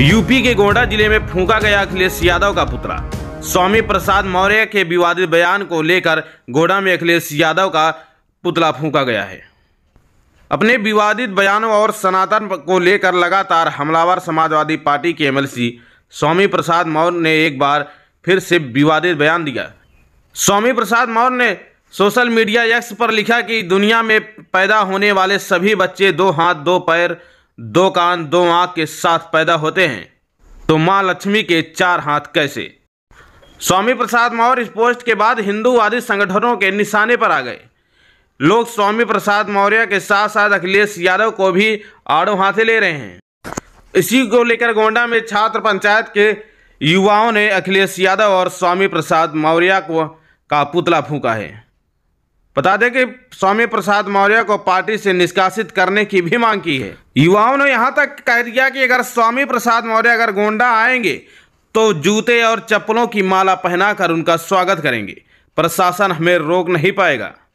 UP के गोंडा जिले में फूका गया अखिलेश यादव का पुतला स्वामी प्रसाद मौर्य के विवादित बयान को लेकर गोंडा में अखिलेश यादव का पुतला फूका गया है अपने विवादित बयानों और सनातन को लेकर लगातार हमलावर समाजवादी पार्टी के एमएलसी स्वामी प्रसाद मौर्य ने एक बार फिर से विवादित बयान दिया स्वामी प्रसाद मौर्य ने सोशल मीडिया एक्स पर लिखा कि दुनिया में पैदा होने वाले सभी बच्चे दो हाथ दो पैर दो कान दो आँख के साथ पैदा होते हैं तो माँ लक्ष्मी के चार हाथ कैसे स्वामी प्रसाद मौर्य इस पोस्ट के बाद हिंदूवादी संगठनों के निशाने पर आ गए लोग स्वामी प्रसाद मौर्य के साथ साथ अखिलेश यादव को भी आड़ो हाथे ले रहे हैं इसी को लेकर गोंडा में छात्र पंचायत के युवाओं ने अखिलेश यादव और स्वामी प्रसाद मौर्य को का पुतला फूका है बता दें कि स्वामी प्रसाद मौर्य को पार्टी से निष्कासित करने की भी मांग की है युवाओं ने यहाँ तक कह दिया कि अगर स्वामी प्रसाद मौर्य अगर गोंडा आएंगे तो जूते और चप्पलों की माला पहनाकर उनका स्वागत करेंगे प्रशासन हमें रोक नहीं पाएगा